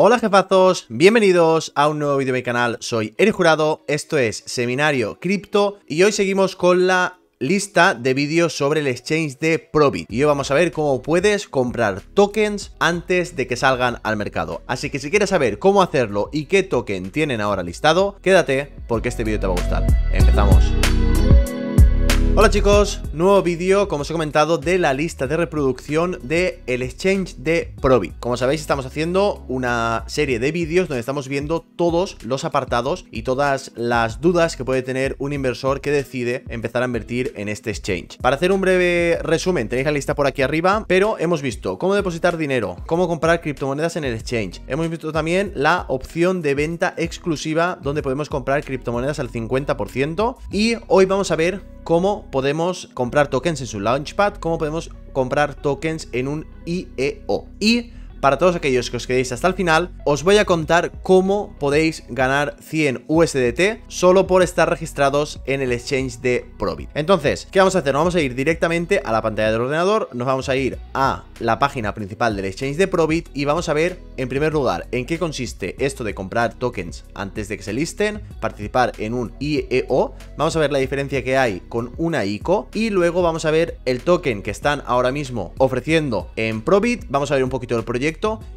Hola jefazos, bienvenidos a un nuevo vídeo de mi canal, soy Eric Jurado, esto es Seminario Cripto y hoy seguimos con la lista de vídeos sobre el exchange de Probit y hoy vamos a ver cómo puedes comprar tokens antes de que salgan al mercado. Así que si quieres saber cómo hacerlo y qué token tienen ahora listado, quédate porque este vídeo te va a gustar. Empezamos. Hola chicos, nuevo vídeo, como os he comentado, de la lista de reproducción de el exchange de Probi. Como sabéis, estamos haciendo una serie de vídeos donde estamos viendo todos los apartados y todas las dudas que puede tener un inversor que decide empezar a invertir en este exchange. Para hacer un breve resumen, tenéis la lista por aquí arriba, pero hemos visto cómo depositar dinero, cómo comprar criptomonedas en el exchange. Hemos visto también la opción de venta exclusiva donde podemos comprar criptomonedas al 50% y hoy vamos a ver cómo podemos comprar tokens en su Launchpad, Como podemos comprar tokens en un IEO. Y para todos aquellos que os quedéis hasta el final, os voy a contar cómo podéis ganar 100 USDT solo por estar registrados en el exchange de Probit. Entonces, ¿qué vamos a hacer? vamos a ir directamente a la pantalla del ordenador, nos vamos a ir a la página principal del exchange de Probit y vamos a ver, en primer lugar, en qué consiste esto de comprar tokens antes de que se listen, participar en un IEO, vamos a ver la diferencia que hay con una ICO y luego vamos a ver el token que están ahora mismo ofreciendo en Probit, vamos a ver un poquito el proyecto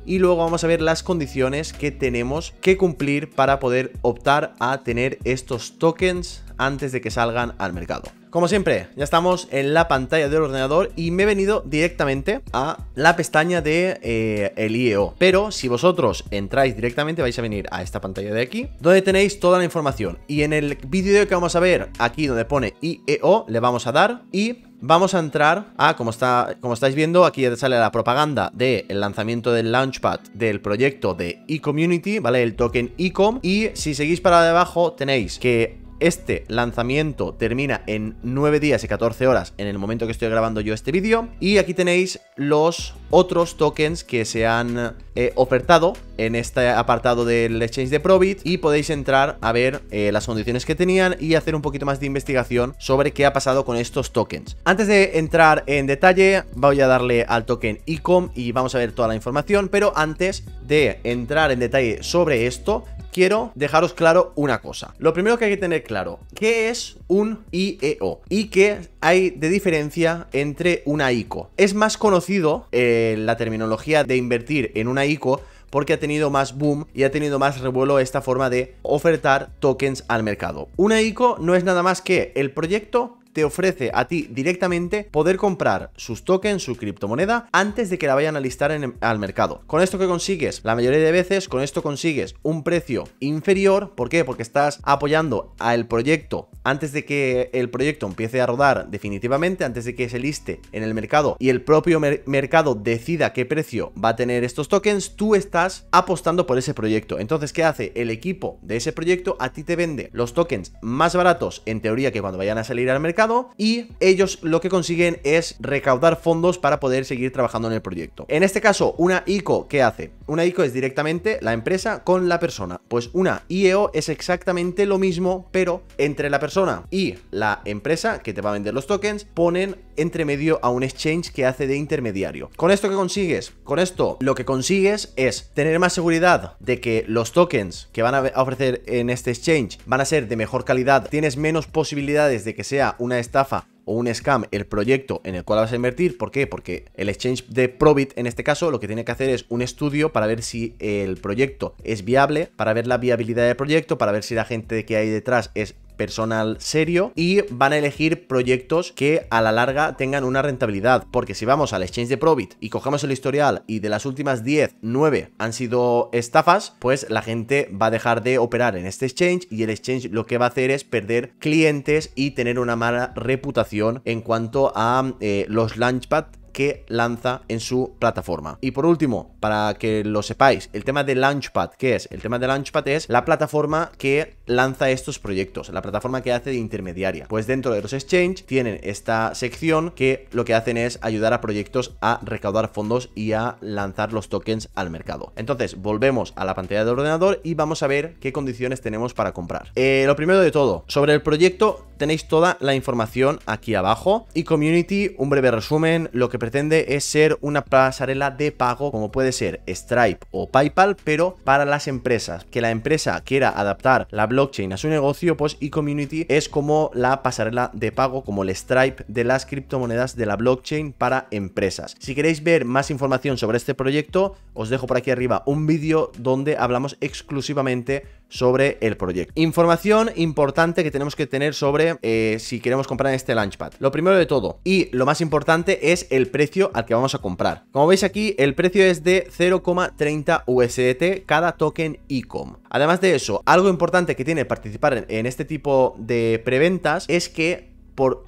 y luego vamos a ver las condiciones que tenemos que cumplir para poder optar a tener estos tokens antes de que salgan al mercado. Como siempre, ya estamos en la pantalla del ordenador y me he venido directamente a la pestaña de eh, el IEO. Pero si vosotros entráis directamente vais a venir a esta pantalla de aquí, donde tenéis toda la información. Y en el vídeo que vamos a ver aquí donde pone IEO, le vamos a dar y vamos a entrar a, como, está, como estáis viendo, aquí ya sale la propaganda del lanzamiento del Launchpad del proyecto de eCommunity, ¿vale? El token eCom. Y si seguís para debajo tenéis que este lanzamiento termina en 9 días y 14 horas en el momento que estoy grabando yo este vídeo. Y aquí tenéis los otros tokens que se han eh, ofertado en este apartado del exchange de Probit y podéis entrar a ver eh, las condiciones que tenían y hacer un poquito más de investigación sobre qué ha pasado con estos tokens. Antes de entrar en detalle, voy a darle al token ICOM y vamos a ver toda la información, pero antes de entrar en detalle sobre esto, quiero dejaros claro una cosa. Lo primero que hay que tener claro, ¿qué es un IEO? ¿Y qué hay de diferencia entre una ICO? Es más conocido eh, la terminología de invertir en una ICO porque ha tenido más boom y ha tenido más revuelo esta forma de ofertar tokens al mercado. Una ICO no es nada más que el proyecto te ofrece a ti directamente poder comprar sus tokens, su criptomoneda, antes de que la vayan a listar en, al mercado. Con esto que consigues, la mayoría de veces, con esto consigues un precio inferior. ¿Por qué? Porque estás apoyando al proyecto antes de que el proyecto empiece a rodar definitivamente, antes de que se liste en el mercado y el propio mercado decida qué precio va a tener estos tokens, tú estás apostando por ese proyecto. Entonces, ¿qué hace? El equipo de ese proyecto a ti te vende los tokens más baratos, en teoría, que cuando vayan a salir al mercado y ellos lo que consiguen es recaudar fondos para poder seguir trabajando en el proyecto. En este caso, una ICO, que hace? Una ICO es directamente la empresa con la persona. Pues una IEO es exactamente lo mismo, pero entre la persona y la empresa que te va a vender los tokens, ponen entre medio a un exchange que hace de intermediario. ¿Con esto qué consigues? Con esto lo que consigues es tener más seguridad de que los tokens que van a ofrecer en este exchange van a ser de mejor calidad, tienes menos posibilidades de que sea una estafa o un scam el proyecto en el cual vas a invertir. ¿Por qué? Porque el exchange de Probit, en este caso, lo que tiene que hacer es un estudio para ver si el proyecto es viable, para ver la viabilidad del proyecto, para ver si la gente que hay detrás es personal serio y van a elegir proyectos que a la larga tengan una rentabilidad. Porque si vamos al exchange de Probit y cogemos el historial y de las últimas 10, 9 han sido estafas, pues la gente va a dejar de operar en este exchange y el exchange lo que va a hacer es perder clientes y tener una mala reputación en cuanto a eh, los launchpad que lanza en su plataforma. Y por último, para que lo sepáis, el tema de Launchpad, ¿qué es? El tema de Launchpad es la plataforma que lanza estos proyectos, la plataforma que hace de intermediaria. Pues dentro de los exchange tienen esta sección que lo que hacen es ayudar a proyectos a recaudar fondos y a lanzar los tokens al mercado. Entonces, volvemos a la pantalla del ordenador y vamos a ver qué condiciones tenemos para comprar. Eh, lo primero de todo, sobre el proyecto tenéis toda la información aquí abajo y community, un breve resumen, lo que pretende es ser una pasarela de pago como puede ser Stripe o PayPal, pero para las empresas. Que la empresa quiera adaptar la blockchain a su negocio, pues Community es como la pasarela de pago, como el Stripe de las criptomonedas de la blockchain para empresas. Si queréis ver más información sobre este proyecto, os dejo por aquí arriba un vídeo donde hablamos exclusivamente sobre el proyecto. Información importante que tenemos que tener sobre eh, si queremos comprar este Launchpad. Lo primero de todo y lo más importante es el precio al que vamos a comprar. Como veis aquí, el precio es de 0,30 USDT cada token ICOM. Además de eso, algo importante que tiene participar en este tipo de preventas es que por,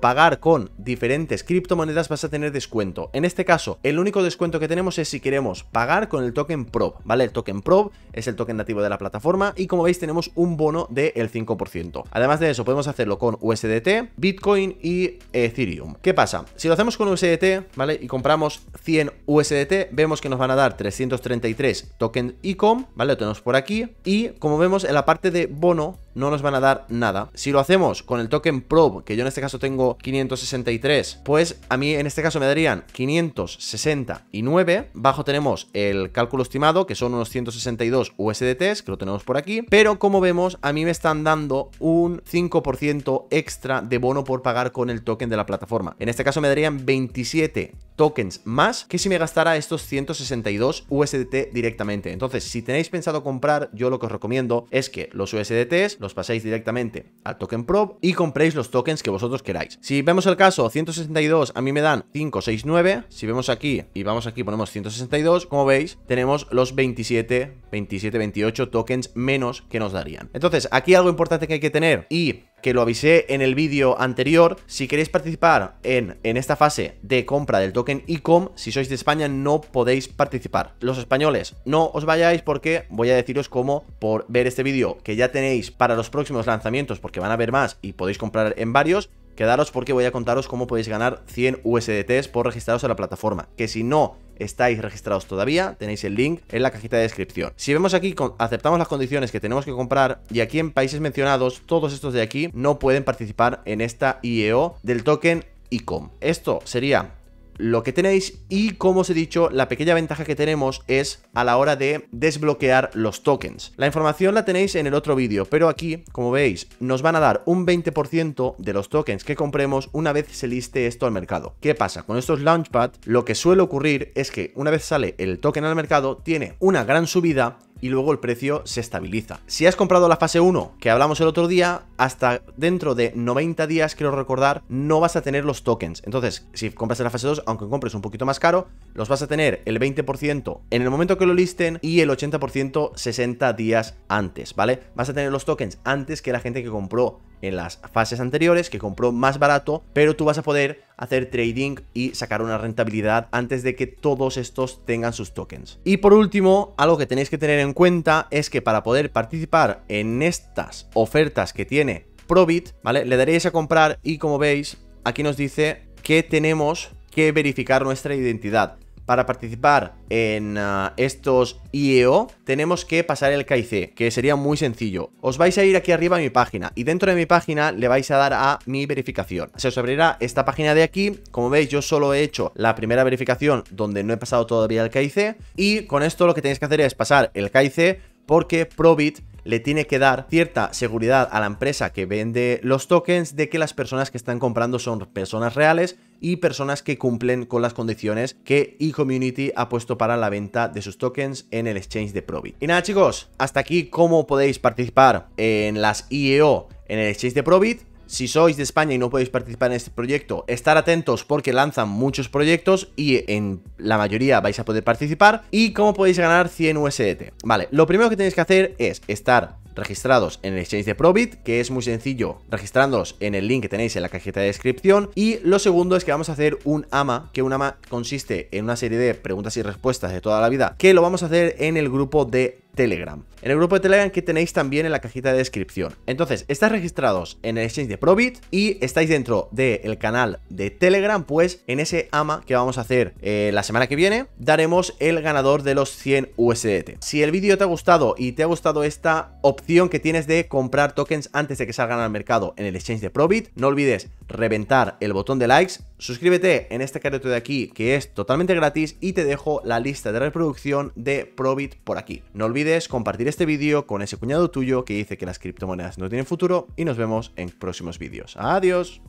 pagar con diferentes criptomonedas vas a tener descuento. En este caso, el único descuento que tenemos es si queremos pagar con el token PROB, ¿vale? El token PROB es el token nativo de la plataforma y como veis tenemos un bono del 5%. Además de eso, podemos hacerlo con USDT, Bitcoin y Ethereum. ¿Qué pasa? Si lo hacemos con USDT, ¿vale? Y compramos 100 USDT, vemos que nos van a dar 333 token Ecom, ¿vale? Lo tenemos por aquí. Y como vemos en la parte de bono, no nos van a dar nada. Si lo hacemos con el token probe, que yo en este caso tengo 563, pues a mí en este caso me darían 569. Bajo tenemos el cálculo estimado, que son unos 162 USDTs, que lo tenemos por aquí. Pero como vemos, a mí me están dando un 5% extra de bono por pagar con el token de la plataforma. En este caso me darían 27 tokens más que si me gastara estos 162 USDT directamente. Entonces, si tenéis pensado comprar, yo lo que os recomiendo es que los USDTs pasáis directamente al token pro y compréis los tokens que vosotros queráis. Si vemos el caso 162, a mí me dan 569. Si vemos aquí y vamos aquí, ponemos 162, como veis, tenemos los 27, 27, 28 tokens menos que nos darían. Entonces, aquí algo importante que hay que tener y que lo avisé en el vídeo anterior. Si queréis participar en, en esta fase de compra del token Ecom, si sois de España no podéis participar. Los españoles, no os vayáis porque voy a deciros cómo por ver este vídeo que ya tenéis para los próximos lanzamientos, porque van a haber más y podéis comprar en varios. Quedaros porque voy a contaros cómo podéis ganar 100 USDTs por registraros a la plataforma. Que si no estáis registrados todavía, tenéis el link en la cajita de descripción. Si vemos aquí, aceptamos las condiciones que tenemos que comprar y aquí en países mencionados, todos estos de aquí no pueden participar en esta IEO del token ICOM. Esto sería lo que tenéis y como os he dicho, la pequeña ventaja que tenemos es a la hora de desbloquear los tokens. La información la tenéis en el otro vídeo, pero aquí, como veis, nos van a dar un 20% de los tokens que compremos una vez se liste esto al mercado. ¿Qué pasa? Con estos Launchpad, lo que suele ocurrir es que una vez sale el token al mercado, tiene una gran subida y luego el precio se estabiliza. Si has comprado la fase 1 que hablamos el otro día, hasta dentro de 90 días, quiero recordar, no vas a tener los tokens. Entonces, si compras en la fase 2, aunque compres un poquito más caro, los vas a tener el 20% en el momento que lo listen y el 80% 60 días antes, ¿vale? Vas a tener los tokens antes que la gente que compró en las fases anteriores, que compró más barato, pero tú vas a poder hacer trading y sacar una rentabilidad antes de que todos estos tengan sus tokens. Y por último, algo que tenéis que tener en cuenta es que para poder participar en estas ofertas que tiene Probit, ¿vale? Le daréis a comprar y como veis, aquí nos dice que tenemos que verificar nuestra identidad para participar en ah, estos IEO tenemos que pasar el KIC, que sería muy sencillo. Os vais a ir aquí arriba a mi página y dentro de mi página le vais a dar a mi verificación. Se os abrirá esta página de aquí. Como veis, yo solo he hecho la primera verificación donde no he pasado todavía el KIC y con esto lo que tenéis que hacer es pasar el KIC porque Probit le tiene que dar cierta seguridad a la empresa que vende los tokens de que las personas que están comprando son personas reales y personas que cumplen con las condiciones que eCommunity ha puesto para la venta de sus tokens en el exchange de Probit. Y nada chicos, hasta aquí cómo podéis participar en las IEO en el exchange de Probit. Si sois de España y no podéis participar en este proyecto, estar atentos porque lanzan muchos proyectos y en la mayoría vais a poder participar. ¿Y cómo podéis ganar 100 USDT? Vale, lo primero que tenéis que hacer es estar registrados en el exchange de Probit, que es muy sencillo, registrándolos en el link que tenéis en la cajita de descripción. Y lo segundo es que vamos a hacer un AMA, que un AMA consiste en una serie de preguntas y respuestas de toda la vida, que lo vamos a hacer en el grupo de Telegram. En el grupo de Telegram que tenéis también en la cajita de descripción. Entonces, estáis registrados en el exchange de Probit y estáis dentro del canal de Telegram, pues en ese AMA que vamos a hacer eh, la semana que viene, daremos el ganador de los 100 USDT. Si el vídeo te ha gustado y te ha gustado esta opción que tienes de comprar tokens antes de que salgan al mercado en el exchange de Probit, no olvides reventar el botón de likes Suscríbete en este carrito de aquí que es totalmente gratis y te dejo la lista de reproducción de Probit por aquí. No olvides compartir este vídeo con ese cuñado tuyo que dice que las criptomonedas no tienen futuro y nos vemos en próximos vídeos. Adiós.